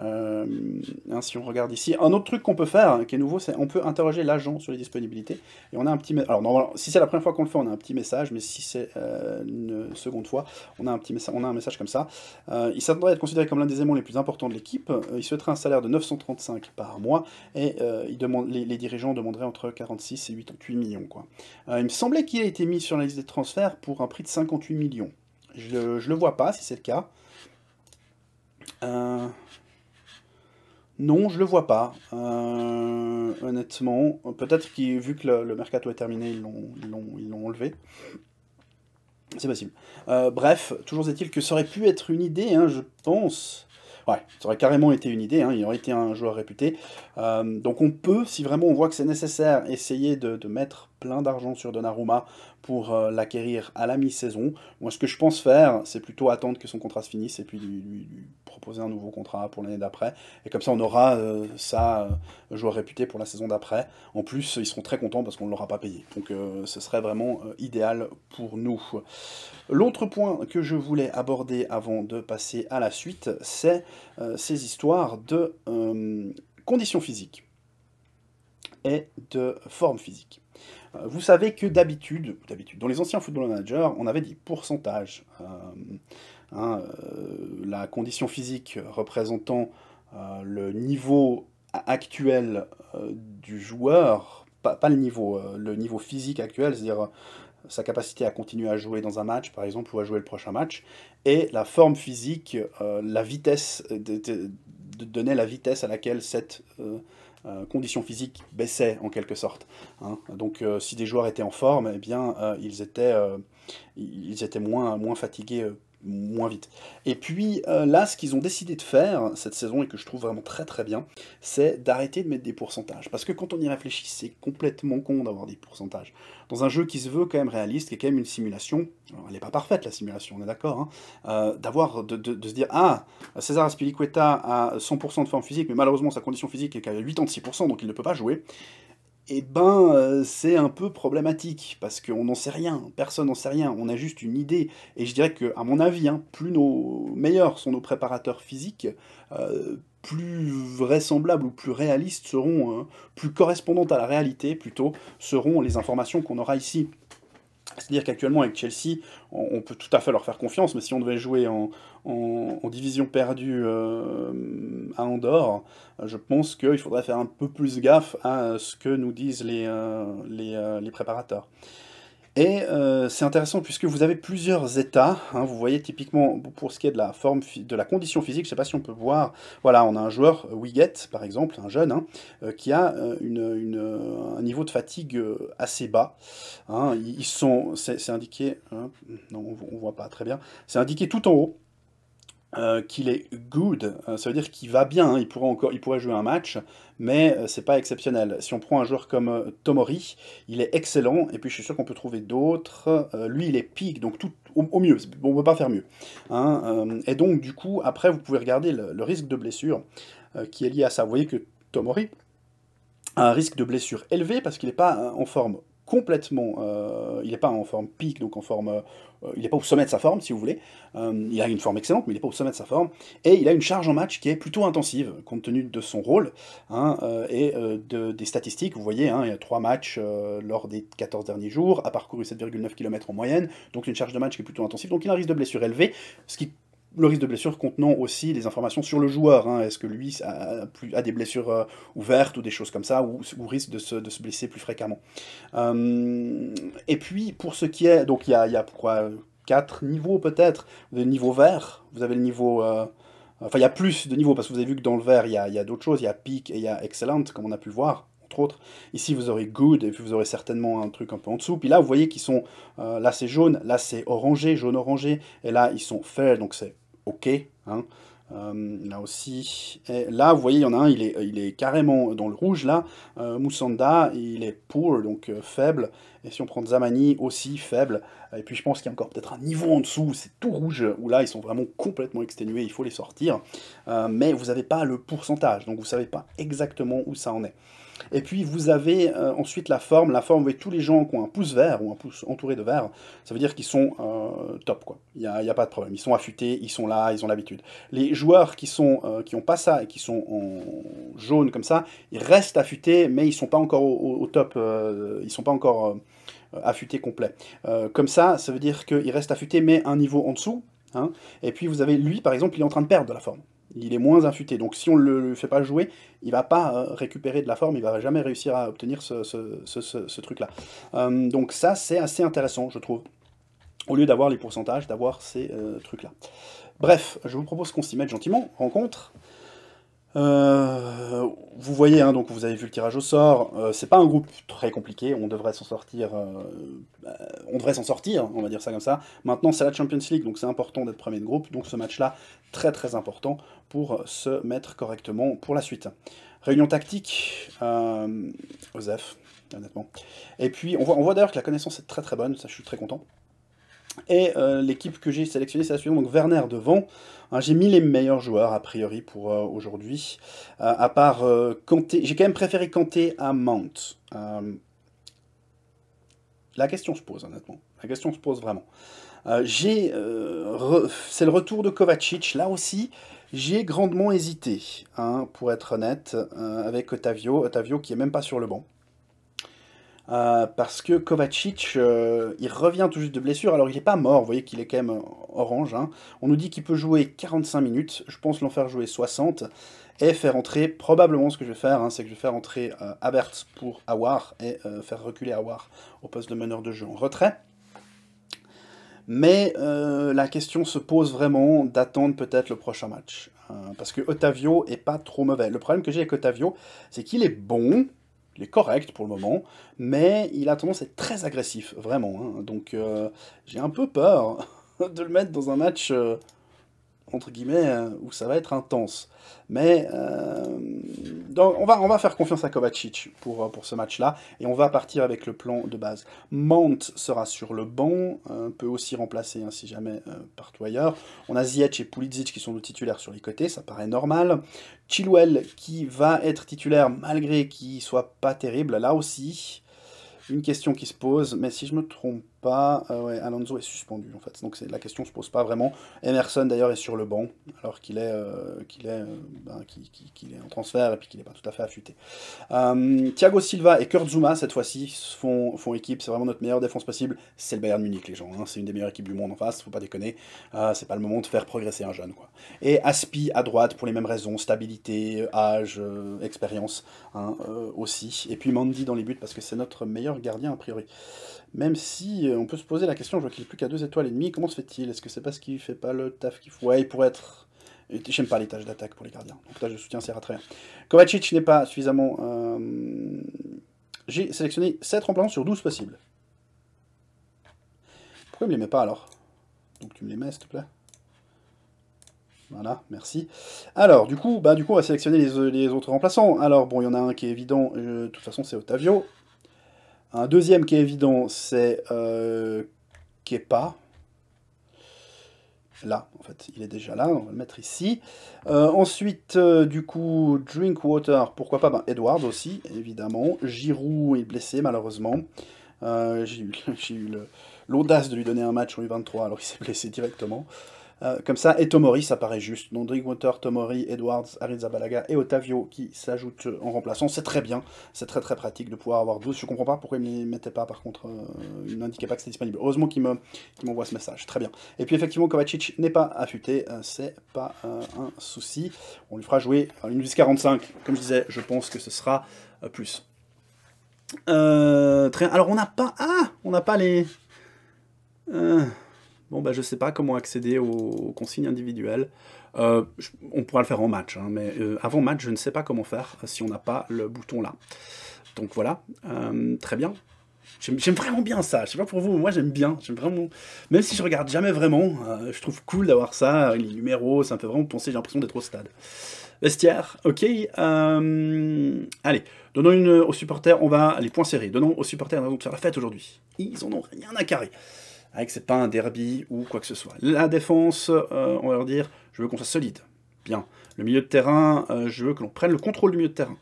[SPEAKER 1] euh, hein, si on regarde ici, un autre truc qu'on peut faire, qui est nouveau, c'est on peut interroger l'agent sur les disponibilités. Et on a un petit... Alors, normalement, si c'est la première fois qu'on le fait, on a un petit message, mais si c'est euh, une seconde fois, on a un, petit message, on a un message comme ça. Euh, il s'attendrait à être considéré comme l'un des aimants les plus importants de l'équipe. il souhaiterait un salaire de 935 par mois, et il demande, les, dirigeants demanderaient entre 46 et 88 millions. Quoi. il me semblait qu'il a été mis sur la liste des transferts pour un prix de 58 millions. Je ne le vois pas, si c'est le cas. Euh... Non, je le vois pas. Euh, honnêtement, peut-être que vu que le, mercato est terminé, ils l'ont enlevé. C'est possible. Euh, bref, toujours est-il que ça aurait pu être une idée, hein, je pense. Ouais, ça aurait carrément été une idée, hein, il aurait été un joueur réputé. Euh, donc on peut, si vraiment on voit que c'est nécessaire, essayer de, de mettre plein d'argent sur Donnarumma pour euh, l'acquérir à la mi-saison. Moi, ce que je pense faire, c'est plutôt attendre que son contrat se finisse et puis lui, proposer un nouveau contrat pour l'année d'après. Et comme ça, on aura euh, ça, euh, joueur réputé pour la saison d'après. En plus, ils seront très contents parce qu'on ne l'aura pas payé. Donc, ce serait vraiment idéal pour nous. L'autre point que je voulais aborder avant de passer à la suite, c'est ces histoires de conditions physiques et de forme physique. Vous savez que d'habitude, d'habitude, dans les anciens football managers, on avait des pourcentages. Euh, hein, euh, la condition physique représentant euh, le niveau actuel du joueur, pas, le niveau, le niveau physique actuel, c'est-à-dire sa capacité à continuer à jouer dans un match, par exemple, ou à jouer le prochain match, et la forme physique, la vitesse, de donner la vitesse à laquelle cette euh, conditions physiques baissaient en quelque sorte. Hein. Donc euh, si des joueurs étaient en forme, eh bien euh, ils étaient, ils étaient moins, moins fatigués moins vite. Et puis euh, là, ce qu'ils ont décidé de faire cette saison et que je trouve vraiment très très bien, c'est d'arrêter de mettre des pourcentages. Parce que quand on y réfléchit, c'est complètement con d'avoir des pourcentages. Dans un jeu qui se veut quand même réaliste, qui est quand même une simulation, elle n'est pas parfaite la simulation, on est d'accord, hein, euh, d'avoir de, se dire ah César Aspilicueta a 100% de forme physique, mais malheureusement sa condition physique est qu'à 86%, donc il ne peut pas jouer eh ben euh, c'est un peu problématique, parce qu'on n'en sait rien, personne n'en sait rien, on a juste une idée. Et je dirais que, à mon avis, hein, plus nos meilleurs sont nos préparateurs physiques, euh, plus vraisemblables ou plus réalistes seront, hein, plus correspondantes à la réalité plutôt, seront les informations qu'on aura ici. C'est-à-dire qu'actuellement, avec Chelsea, on, peut tout à fait leur faire confiance, mais si on devait jouer en, division perdue euh, à Andorre, euh, je pense qu'il faudrait faire un peu plus gaffe à euh, ce que nous disent les, les, les préparateurs. Et euh, c'est intéressant puisque vous avez plusieurs états. Hein, vous voyez typiquement pour ce qui est de la forme, de la condition physique, je ne sais pas si on peut voir. Voilà, on a un joueur euh, Wiggett par exemple, un jeune, hein, euh, qui a un niveau de fatigue assez bas. Hein, ils sont, c'est indiqué, non on voit pas très bien. C'est indiqué tout en haut. Euh, qu'il est good, euh, ça veut dire qu'il va bien, hein, il, pourrait encore, il jouer un match, mais euh, c'est pas exceptionnel. Si on prend un joueur comme Tomori, il est excellent, et puis je suis sûr qu'on peut trouver d'autres. lui, il est pique, donc tout au, mieux, on ne peut pas faire mieux. Hein, et donc, du coup, après, vous pouvez regarder le, risque de blessure qui est lié à ça. Vous voyez que Tomori a un risque de blessure élevé parce qu'il n'est pas en forme complètement, il n'est pas en forme pique, donc en forme euh, il n'est pas au sommet de sa forme, si vous voulez. Euh, il a une forme excellente, mais il n'est pas au sommet de sa forme. Et il a une charge en match qui est plutôt intensive, compte tenu de son rôle hein, euh, et des statistiques. Vous voyez, hein, il y a trois matchs lors des 14 derniers jours, a parcouru 7,9 km en moyenne, donc une charge de match qui est plutôt intensive. Donc il a un risque de blessure élevé, ce qui le risque de blessure contenant aussi les informations sur le joueur. Hein. Est-ce que lui a, des blessures euh, ouvertes ou des choses comme ça, ou, risque de se, de se, blesser plus fréquemment. Euh, et puis, pour ce qui est... Donc, il y a, pourquoi, quatre niveaux peut-être, le niveau vert. Vous avez le niveau... Euh, enfin, il y a plus de niveaux, parce que vous avez vu que dans le vert, il y a, d'autres choses. Il y a peak et il y a excellent, comme on a pu voir entre autres. Ici, vous aurez good, et puis vous aurez certainement un truc un peu en dessous. Puis là, vous voyez qu'ils sont, là c'est jaune, là c'est orangé, jaune-orangé, et là ils sont fair, donc c'est OK. Hein. Euh, là aussi, eh, là vous voyez il y en a un, il est, il est carrément dans le rouge là, euh, il est poor, donc euh, faible, et si on prend Zamani aussi faible, et puis je pense qu'il y a encore peut-être un niveau en dessous, c'est tout rouge, où là ils sont vraiment complètement exténués, il faut les sortir, euh, mais vous n'avez pas le pourcentage, donc vous ne savez pas exactement où ça en est. Et puis vous avez euh, ensuite la forme. La forme, vous voyez tous les gens qui ont un pouce vert ou un pouce entouré de vert, ça veut dire qu'ils sont euh, top, quoi. Il n'y a, pas de problème. Ils sont affûtés, ils sont là, ils ont l'habitude. Les joueurs qui sont euh, qui n'ont pas ça et qui sont en jaune comme ça, ils restent affûtés, mais ils sont pas encore au, top. ils sont pas encore affûtés complets. comme ça, ça veut dire qu'ils restent affûtés, mais un niveau en dessous. Hein. Et puis vous avez lui, par exemple, il est en train de perdre de la forme il est moins affûté. Donc si on ne le fait pas jouer, il va pas euh, récupérer de la forme, il va jamais réussir à obtenir ce, truc-là. Euh, donc ça, c'est assez intéressant, je trouve. Au lieu d'avoir les pourcentages, d'avoir ces euh, trucs-là. Bref, je vous propose qu'on s'y mette gentiment. Rencontre. Euh, vous voyez, hein, donc vous avez vu le tirage au sort. Euh, c'est pas un groupe très compliqué. On devrait s'en sortir. Euh, bah, on devrait s'en sortir. On va dire ça comme ça. Maintenant, c'est la Champions League, donc c'est important d'être premier de groupe. Donc ce match-là, très très important pour se mettre correctement pour la suite. Réunion tactique, Osef, honnêtement. Et puis on on voit d'ailleurs que la connaissance est très très bonne. Ça, je suis très content. Et euh, l'équipe que j'ai sélectionnée, c'est la suivante. Donc Werner devant. Hein, j'ai mis les meilleurs joueurs, a priori, pour euh, aujourd'hui. Euh, à part Kanté. J'ai quand même préféré Kanté à Mount. la question se pose, honnêtement. La question se pose vraiment. j'ai, c'est le retour de Kovacic. Là aussi, j'ai grandement hésité, hein, pour être honnête, avec Otavio. Otavio qui n'est même pas sur le banc. Euh, parce que Kovacic, euh, il revient tout juste de blessure, alors il n'est pas mort, vous voyez qu'il est quand même euh, orange. Hein. On nous dit qu'il peut jouer 45 minutes, je pense l'en faire jouer 60, et faire entrer, probablement ce que je vais faire, hein, c'est que je vais faire entrer Abert pour Awar, et faire reculer Awar au poste de meneur de jeu en retrait. Mais la question se pose vraiment d'attendre peut-être le prochain match. Hein, parce que Otavio est pas trop mauvais. Le problème que j'ai avec Otavio, c'est qu'il est bon, il est correct pour le moment, mais il a tendance à être très agressif, vraiment. Hein. Donc euh, j'ai un peu peur *laughs* de le mettre dans un match euh, entre guillemets, euh, où ça va être intense. Mais euh, on, va, on va faire confiance à Kovacic pour, euh, pour ce match-là, et on va partir avec le plan de base. Mount sera sur le banc, peut aussi remplacer, hein, si jamais, partout ailleurs. On a Ziyech et Pulidzic qui sont nos titulaires sur les côtés, ça paraît normal. Chilwell qui va être titulaire malgré qu'il soit pas terrible, là aussi, une question qui se pose, mais si je me trompe pas. Euh, Alonso est suspendu en fait, donc la question se pose pas vraiment. Emerson d'ailleurs est sur le banc, alors qu'il est, euh, qu'il est, euh, ben, est en transfert et puis qu'il n'est pas tout à fait affûté. Thiago Silva et Kurt Zuma cette fois-ci font, font équipe, c'est vraiment notre meilleure défense possible. C'est le Bayern Munich les gens, hein. c'est une des meilleures équipes du monde en face, faut pas déconner. c'est pas le moment de faire progresser un jeune quoi. Et Aspi à droite pour les mêmes raisons, stabilité, âge, expérience hein, aussi. Et puis Mandy dans les buts parce que c'est notre meilleur gardien a priori. Même si on peut se poser la question, je vois qu'il n'est plus qu'à deux étoiles et demie, comment se fait-il Est-ce que c'est parce qu'il fait pas le taf qu'il faut Ouais, il pourrait être... J'aime pas les tâches d'attaque pour les gardiens, donc là je soutiens c'est très Kovacic n'est pas suffisamment... Euh, j'ai sélectionné 7 remplaçants sur 12 possibles. Pourquoi il me les met pas alors Donc tu me les mets s'il te plaît. Voilà, merci. Alors, du coup, bah, du coup, on va sélectionner les, autres remplaçants. Alors, bon, il y en a un qui est évident, euh, de toute façon, c'est Otavio. Un deuxième qui est évident, c'est euh, Kepa. Là, en fait, il est déjà là, on va le mettre ici. Euh, ensuite, euh, du coup, Drinkwater, pourquoi pas, ben, Edward aussi, évidemment. Giroud est blessé, malheureusement. J'ai eu, *laughs* eu l'audace de lui donner un match en U23, alors il s'est blessé directement. Euh, comme ça, et Tomori, ça paraît juste. Donc Drinkwater, Tomori, Edwards, Arizabalaga et Otavio qui s'ajoutent euh, en remplaçant. C'est très bien, c'est très très pratique de pouvoir avoir 12. Je comprends pas pourquoi il ne mettait pas, par contre, une euh, ils pas que c'était disponible. Heureusement qu'ils m'envoie ce message, très bien. Et puis effectivement, Kovacic n'est pas affûté, c'est pas un souci. On lui fera jouer une vis 45. Comme je disais, je pense que ce sera plus. très... Alors on n'a pas... Ah On n'a pas les bon bah je sais pas comment accéder aux consignes individuelles. Euh, on pourra le faire en match, hein, mais euh, avant match, je ne sais pas comment faire si on n'a pas le bouton là. Donc voilà, euh, très bien. J'aime vraiment bien ça, je sais pas pour vous, moi j'aime bien, j'aime vraiment... Même si je regarde jamais vraiment, je trouve cool d'avoir ça, les numéros, ça me fait vraiment penser, j'ai l'impression d'être au stade. Vestiaire, ok. allez, donnons une aux supporters, on va... Les points serrés, donnons aux supporters une raison faire la fête aujourd'hui. Ils en ont rien à carrer avec c'est pas un derby ou quoi que ce soit. La défense, euh, on va leur dire, je veux qu'on soit solide. Bien. Le milieu de terrain, euh, je veux que l'on prenne le contrôle du milieu de terrain.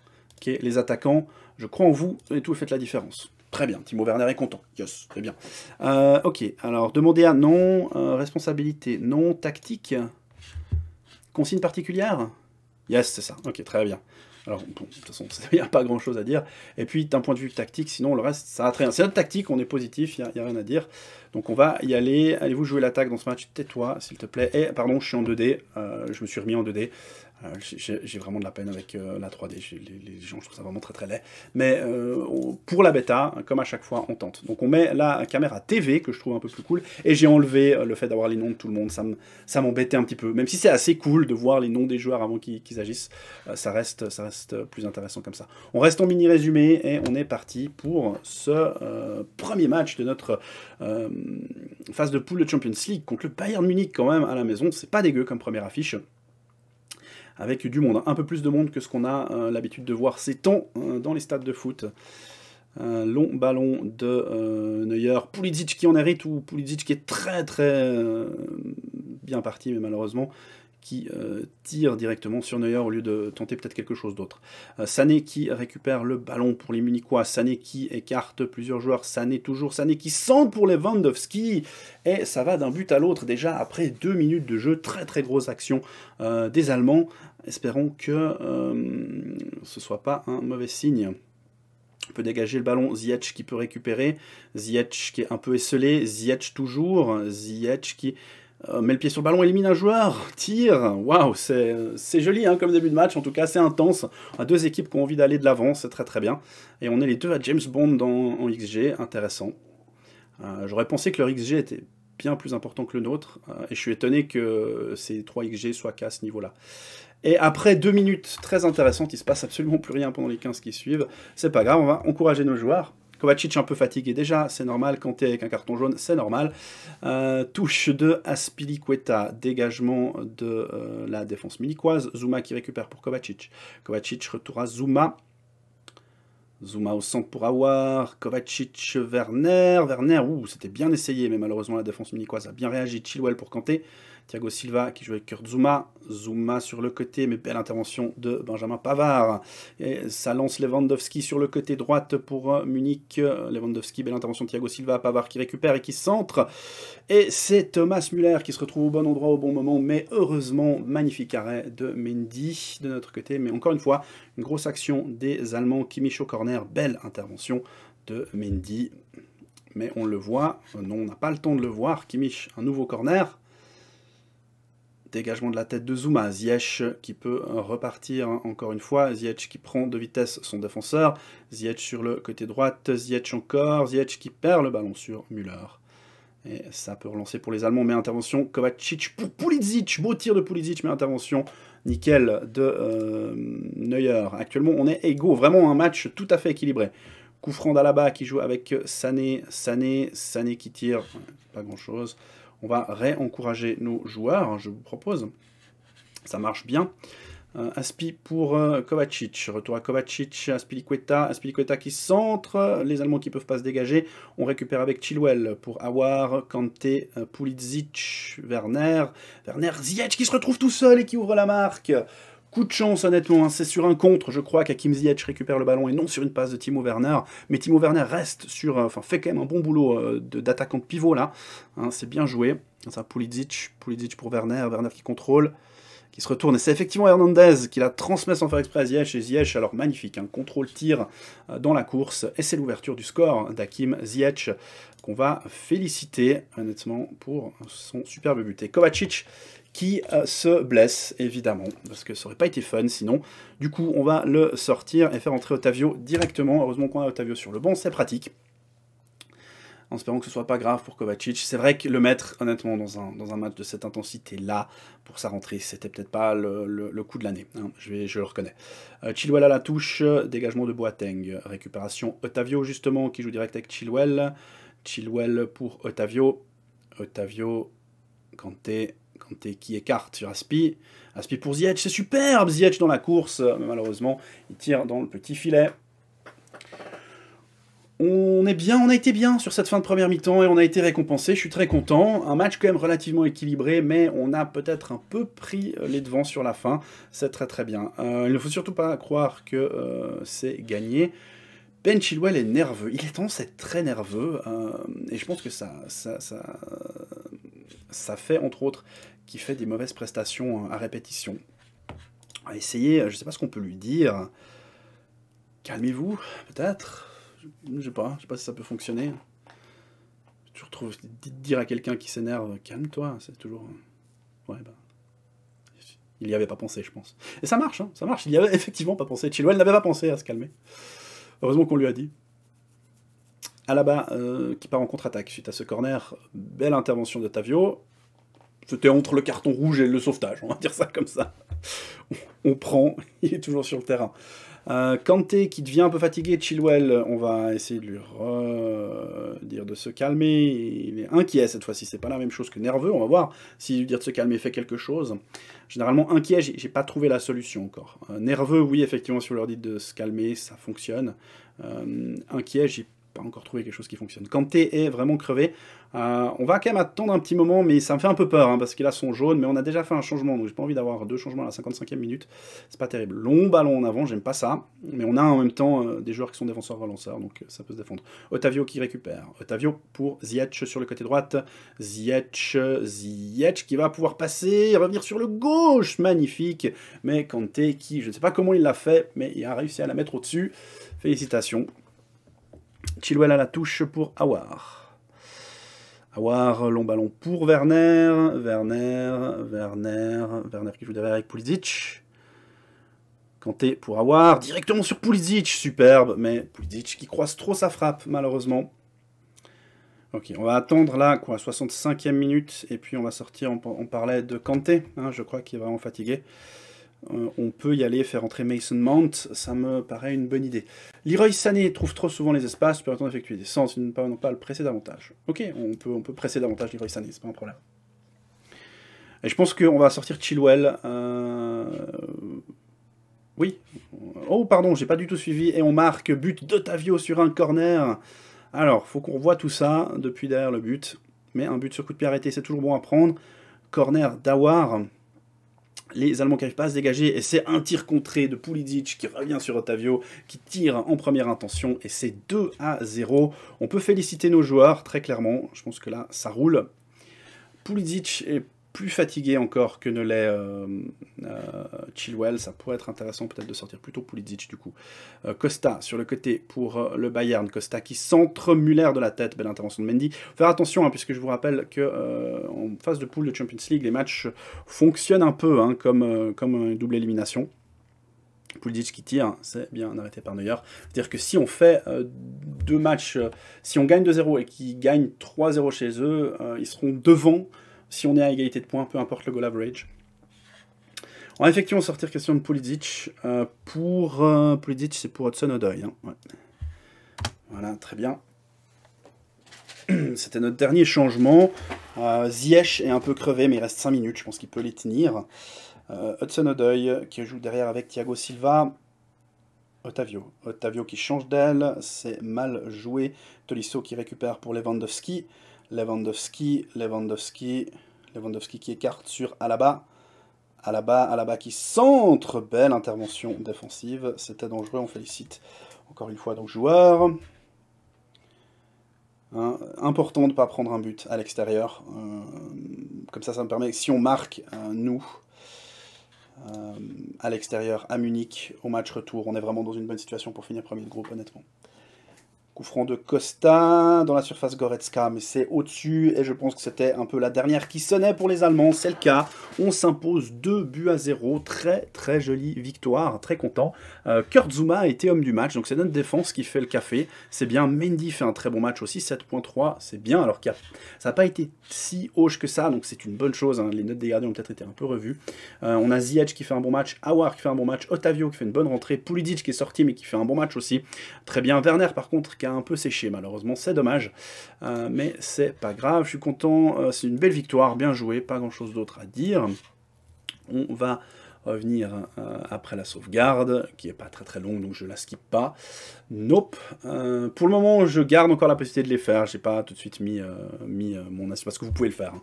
[SPEAKER 1] Les attaquants, je crois en vous et tout, faites la différence. Très bien, Timo Werner est content. Yes, très bien. Euh, ok, alors demandez à non, responsabilité, non, tactique, consigne particulière Yes, c'est ça. Ok, très bien. Alors, de toute façon, *laughs* il n'y a pas grand-chose à dire. Et puis, d'un point de vue tactique, sinon, le reste, ça a rien. C'est un tactique, on est positif, il n'y a, rien à dire. Donc, on va y aller. Allez-vous jouer l'attaque dans ce match Tais-toi, s'il te plaît. Et, pardon, je suis en 2D. Euh, je me suis remis en 2D. Euh, j'ai vraiment de la peine avec euh, la 3D, les, gens, je trouve ça vraiment très très laid. Mais euh, pour la bêta, comme à chaque fois, on tente. Donc on met la caméra TV, que je trouve un peu plus cool, et j'ai enlevé le fait d'avoir les noms de tout le monde, ça m'embêtait un petit peu. Même si c'est assez cool de voir les noms des joueurs avant qu'ils agissent, ça, reste, ça reste plus intéressant comme ça. On reste en mini-résumé, et on est parti pour ce premier match de notre phase de poule de Champions League contre le Bayern Munich quand même à la maison. C'est pas dégueu comme première affiche avec du monde. Un peu plus de monde que ce qu'on a euh, l'habitude de voir ces temps euh, dans les stades de foot. Un long ballon de euh, Neuer. Pulisic qui en hérite, ou Pulisic qui est très très bien parti, mais malheureusement, qui euh, tire directement sur Neuer au lieu de tenter peut-être quelque chose d'autre. Euh, Sané qui récupère le ballon pour les Munichois, Sané qui écarte plusieurs joueurs, Sané toujours, Sané qui sent pour les Vandovski, et ça va d'un but à l'autre déjà après deux minutes de jeu, très très grosse action euh, des Allemands, espérons que ce ne soit pas un mauvais signe On peut dégager le ballon, Ziyech qui peut récupérer, Ziyech qui est un peu esselé, Ziyech toujours, Ziyech qui euh, Mets le pied sur le ballon, élimine un joueur, tire. Waouh, c'est joli hein, comme début de match, en tout cas c'est intense. On a deux équipes qui ont envie d'aller de l'avant, c'est très très bien. Et on est les deux à James Bond dans, en XG, intéressant. Euh, j'aurais pensé que leur XG était bien plus important que le nôtre, euh, et je suis étonné que ces trois XG soient qu'à ce niveau-là. Et après deux minutes très intéressantes, il se passe absolument plus rien pendant les 15 qui suivent. C'est pas grave, on va encourager nos joueurs. Kovacic un peu fatigué déjà, c'est normal. Kanté avec un carton jaune, c'est normal. Euh, touche de Aspiliqueta, dégagement de euh, la défense minicoise, Zuma qui récupère pour Kovacic. Kovacic retour à Zuma. Zuma au centre pour avoir Kovacic, Werner, Werner, ou c'était bien essayé, mais malheureusement la défense minicoise a bien réagi, Chilwell pour Kanté, Thiago Silva qui joue avec Kurt Zuma. Zuma sur le côté, mais belle intervention de Benjamin Pavard. Et ça lance Lewandowski sur le côté droite pour euh, Munich. Lewandowski, belle intervention de Thiago Silva. Pavard qui récupère et qui centre. Et c'est Thomas Müller qui se retrouve au bon endroit au bon moment. Mais heureusement, magnifique arrêt de Mendy de notre côté. Mais encore une fois, une grosse action des Allemands. Kimmich au corner, belle intervention de Mendy. Mais on le voit, non, on n'a pas le temps de le voir. Kimmich, un nouveau corner dégagement de la tête de Zuma, Ziyech qui peut euh, repartir hein, encore une fois, Ziyech qui prend de vitesse son défenseur, Ziyech sur le côté droit, Ziyech encore, Ziyech qui perd le ballon sur Müller. Et ça peut relancer pour les Allemands, mais intervention Kovacic pour Pulisic, beau tir de Pulisic, mais intervention nickel de euh, Neuer. Actuellement, on est égaux, vraiment un match tout à fait équilibré. Coup d'Alaba qui joue avec Sané, Sané, Sané qui tire, pas grand-chose on va réencourager nos joueurs, hein, je vous propose. Ça marche bien. Euh, Aspi pour euh, Kovacic. Retour à Kovacic, Aspi Aspilicueta qui centre. Les Allemands qui ne peuvent pas se dégager. On récupère avec Chilwell pour Awar, Kante, euh, Werner. Werner Ziyech qui se retrouve tout seul et qui ouvre la marque. Coup de chance, honnêtement, hein. c'est sur un contre, je crois, qu'Akim Ziyech récupère le ballon et non sur une passe de Timo Werner. Mais Timo Werner reste sur. Euh, enfin, fait quand même un bon boulot euh, d'attaquant de, pivot là. Hein, c'est bien joué. Ça, Pulisic, Pulisic pour Werner, Werner qui contrôle, qui se retourne. Et c'est effectivement Hernandez qui la transmet sans faire exprès à Ziyech. Et Ziyech, alors magnifique, hein, contrôle-tir euh, dans la course. Et c'est l'ouverture du score d'Akim Ziyech qu'on va féliciter, honnêtement, pour son superbe but. Kovacic qui euh, se blesse, évidemment, parce que ça aurait pas été fun sinon. Du coup, on va le sortir et faire entrer Otavio directement. Heureusement qu'on a Otavio sur le banc, c'est pratique. En espérant que ce soit pas grave pour Kovacic. C'est vrai que le mettre, honnêtement, dans un, dans un match de cette intensité-là, pour sa rentrée, c'était peut-être pas le, coup de l'année. Hein. Je, le reconnais. Euh, Chilwell à la touche, dégagement de Boateng. Récupération Otavio, justement, qui joue direct avec Chilwell. Chilwell pour Otavio. Otavio, Kanté, es qui écarte sur Aspi. Aspi pour Ziyech, c'est superbe Ziyech dans la course, euh, mais malheureusement, il tire dans le petit filet. On est bien, on a été bien sur cette fin de première mi-temps et on a été récompensé. Je suis très content. Un match quand même relativement équilibré, mais on a peut-être un peu pris euh, les devants sur la fin. C'est très très bien. Euh, il ne faut surtout pas croire que c'est gagné. Ben Chilwell est nerveux. Il est tendance à être très nerveux. et je pense que ça, ça, ça fait entre autres qui fait des mauvaises prestations euh, à répétition. essayer, je sais pas ce qu'on peut lui dire. Calmez-vous, peut-être. Je sais pas, je sais pas si ça peut fonctionner. Tu retrouves, dire à quelqu'un qui s'énerve, calme-toi, c'est toujours. Euh, ouais, ben. Il n'y avait pas pensé, je pense. Et ça marche, hein, ça marche. Il n'y avait effectivement pas pensé. Chilwell n'avait pas pensé à se calmer. Heureusement qu'on lui a dit. Alaba bas, euh, qui part en contre-attaque suite à ce corner. Belle intervention de Tavio. C'était entre le carton rouge et le sauvetage, on va dire ça comme ça. On prend, *laughs* il est toujours sur le terrain. Euh, Kanté qui devient un peu fatigué, Chilwell, on va essayer de lui dire de se calmer. Il est inquiet cette fois-ci, c'est pas la même chose que nerveux. On va voir si lui dire de se calmer fait quelque chose. Généralement inquiet, j'ai pas trouvé la solution encore. Euh, nerveux, oui, effectivement, si vous leur dites de se calmer, ça fonctionne. Euh, inquiet, j'ai pas encore trouvé quelque chose qui fonctionne. Kanté est vraiment crevé. Euh, on va quand même attendre un petit moment, mais ça me fait un peu peur, hein, parce qu'il a son jaune, mais on a déjà fait un changement, donc j'ai pas envie d'avoir deux changements à la 55e minute. C'est pas terrible. Long ballon en avant, j'aime pas ça, mais on a en même temps euh, des joueurs qui sont défenseurs relanceurs, donc euh, ça peut se défendre. Otavio qui récupère. Otavio pour Ziyech sur le côté droite. Ziyech, Ziyech qui va pouvoir passer, revenir sur le gauche, magnifique. Mais Kanté qui, je ne sais pas comment il l'a fait, mais il a réussi à la mettre au-dessus. Félicitations. Chilwell à la touche pour Awar. Awar, long ballon pour Werner. Werner, Werner, Werner qui joue derrière avec Pulisic. Kanté pour Awar, directement sur Pulisic, superbe, mais Pulisic qui croise trop sa frappe, malheureusement. Ok, on va attendre là, quoi, 65e minute, et puis on va sortir, on, parlait de Kanté, hein, je crois qu'il est vraiment fatigué. Euh, on peut y aller faire entrer Mason Mount, ça me paraît une bonne idée. Leroy Sané trouve trop souvent les espaces permettant d'effectuer des sens, il ne pas le presser davantage. Ok, on peut, on peut presser davantage Leroy Sané, c'est pas un problème. Et je pense qu'on va sortir Chilwell. Euh, oui. Oh, pardon, j'ai pas du tout suivi. Et on marque but d'Otavio sur un corner. Alors, faut qu'on revoie tout ça depuis derrière le but. Mais un but sur coup de pied arrêté, c'est toujours bon à prendre. Corner d'Awar les Allemands qui n'arrivent pas à se dégager, et c'est un tir contré de Pulidzic qui revient sur Otavio, qui tire en première intention, et c'est 2 à 0. On peut féliciter nos joueurs, très clairement, je pense que là, ça roule. Pulisic est plus fatigué encore que ne l'est euh, euh, Chilwell. Ça pourrait être intéressant peut-être de sortir plutôt Pulisic du coup. Euh, Costa sur le côté pour le Bayern. Costa qui centre Muller de la tête. Belle intervention de Mendy. faire attention hein, puisque je vous rappelle que en phase de poule de Champions League, les matchs fonctionnent un peu hein, comme, comme une double élimination. Pulisic qui tire, hein, c'est bien arrêté par Neuer. C'est-à-dire que si on fait deux matchs, si on gagne 2-0 et qu'ils gagnent 3-0 chez eux, ils seront devant si on est à égalité de points, peu importe le goal average. On va effectivement sortir question de Pulidzic. Euh, pour euh, c'est pour Hudson odoi hein, Voilà, très bien. C'était notre dernier changement. Euh, est un peu crevé, mais il reste 5 minutes. Je pense qu'il peut les tenir. Euh, Hudson odoi qui joue derrière avec Thiago Silva. Otavio. Otavio qui change d'aile. C'est mal joué. Tolisso qui récupère pour Lewandowski. Lewandowski, Lewandowski, Lewandowski qui écarte sur Alaba. Alaba, Alaba qui centre, belle intervention défensive, c'était dangereux, on félicite encore une fois donc joueur. Hein, important de ne pas prendre un but à l'extérieur, euh, comme ça ça me permet, si on marque, nous, euh, à l'extérieur, à Munich, au match retour, on est vraiment dans une bonne situation pour finir premier de groupe honnêtement franc de Costa dans la surface Goretzka, mais c'est au-dessus. Et je pense que c'était un peu la dernière qui sonnait pour les Allemands. C'est le cas. On s'impose 2 buts à 0. Très, très jolie victoire. Très content. Euh, Kurt Zuma a été homme du match. Donc c'est notre défense qui fait le café. C'est bien. Mendy fait un très bon match aussi. 7.3, c'est bien. Alors que ça n'a pas été si hoche que ça. Donc c'est une bonne chose. Hein. Les notes des gardiens ont peut-être été un peu revues. Euh, on a Ziyech qui fait un bon match. Awar qui fait un bon match. Otavio qui fait une bonne rentrée. Pulidic qui est sorti mais qui fait un bon match aussi. Très bien. Werner par contre qui a un peu séché malheureusement, c'est dommage, euh, mais c'est pas grave, je suis content, euh, c'est une belle victoire, bien joué, pas grand chose d'autre à dire. On va revenir euh, après la sauvegarde, qui est pas très très longue, donc je la skip pas. Nope. Euh, pour le moment, je garde encore la possibilité de les faire. J'ai pas tout de suite mis, euh, mis mon assiette, parce que vous pouvez le faire.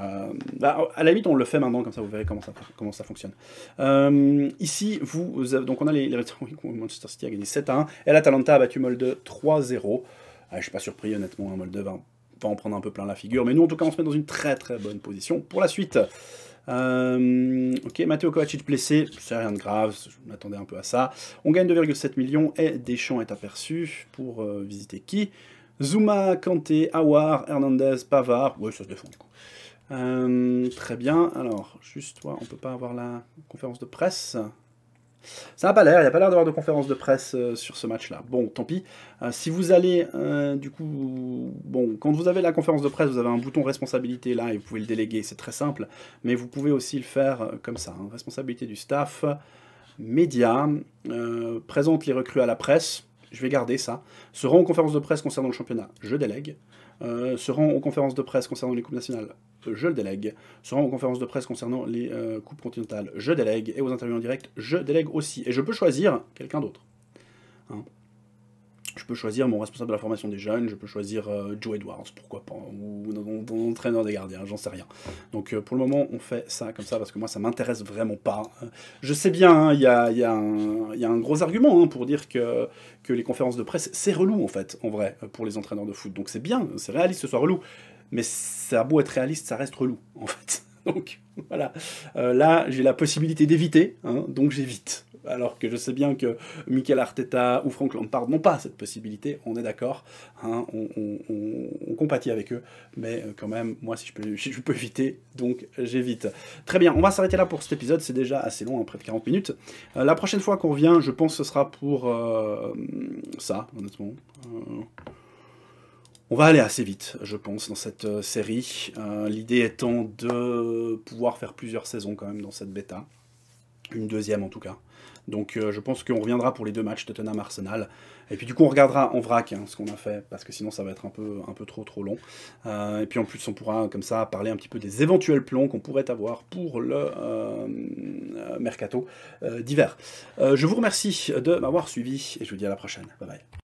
[SPEAKER 1] Hein. Bah, à la limite, on le fait maintenant, comme ça vous verrez comment ça, comment ça fonctionne. ici, vous, donc on a les, les, Manchester City a gagné 7 à 1, et l'Atalanta a battu Molde 3-0. Je ah, je suis pas surpris, honnêtement, hein, Molde va, va, en prendre un peu plein la figure, mais nous, en tout cas, on se met dans une très très bonne position pour la suite. Euh, ok, Matteo Kovacic blessé, c'est rien de grave, je m'attendais un peu à ça. On gagne 2,7 millions et Deschamps est aperçu pour euh, visiter qui Zuma, Kanté, Awar, Hernandez, Pavard. Ouais, ça se défend du coup. Euh, très bien, alors, juste toi, on peut pas avoir la conférence de presse ça n'a pas l'air, il n'y a pas l'air d'avoir de conférence de presse euh, sur ce match-là. Bon, tant pis. Euh, si vous allez, euh, du coup, bon, quand vous avez la conférence de presse, vous avez un bouton responsabilité là et vous pouvez le déléguer, c'est très simple. Mais vous pouvez aussi le faire comme ça, hein. responsabilité du staff, médias, présente les recrues à la presse, je vais garder ça. Se rend en conférence de presse concernant le championnat, je délègue. Euh, seront aux conférences de presse concernant les coupes nationales, euh, je le délègue, seront rend aux conférences de presse concernant les euh, coupes continentales, je délègue, et aux interviews en direct, je délègue aussi, et je peux choisir quelqu'un d'autre. Hein je peux choisir mon responsable de la formation des jeunes, je peux choisir euh, Joe Edwards, pourquoi pas, ou mon entraîneur des gardiens, j'en sais rien. Donc euh, pour le moment, on fait ça comme ça parce que moi, ça m'intéresse vraiment pas. Euh, je sais bien, hein, il y, a, un gros argument hein, pour dire que, les conférences de presse, c'est relou en fait, en vrai, pour les entraîneurs de foot. Donc c'est bien, c'est réaliste, ce soit relou. Mais ça a beau être réaliste, ça reste relou en fait. *laughs* Donc voilà, là j'ai la possibilité d'éviter, hein, donc j'évite alors que je sais bien que Michael Arteta ou Frank Lampard n'ont pas cette possibilité, on est d'accord, hein, on, compatit avec eux, mais euh, quand même, moi, si je peux, *laughs* je peux éviter, donc j'évite. Très bien, on va s'arrêter là pour cet épisode, c'est déjà assez long, hein, près de 40 minutes. Euh, la prochaine fois qu'on revient, je pense que ce sera pour euh, ça, honnêtement. On va aller assez vite, je pense, dans cette série. L'idée étant de pouvoir faire plusieurs saisons quand même dans cette bêta. Une deuxième en tout cas. Donc euh, je pense qu'on reviendra pour les deux matchs Tottenham-Arsenal. Et puis du coup on regardera en vrac hein, ce qu'on a fait, parce que sinon ça va être un peu, un peu trop trop long. Euh, et puis en plus on pourra comme ça parler un petit peu des éventuels plans qu'on pourrait avoir pour le euh, mercato d'hiver. je vous remercie de m'avoir suivi et je vous dis à la prochaine. Bye bye.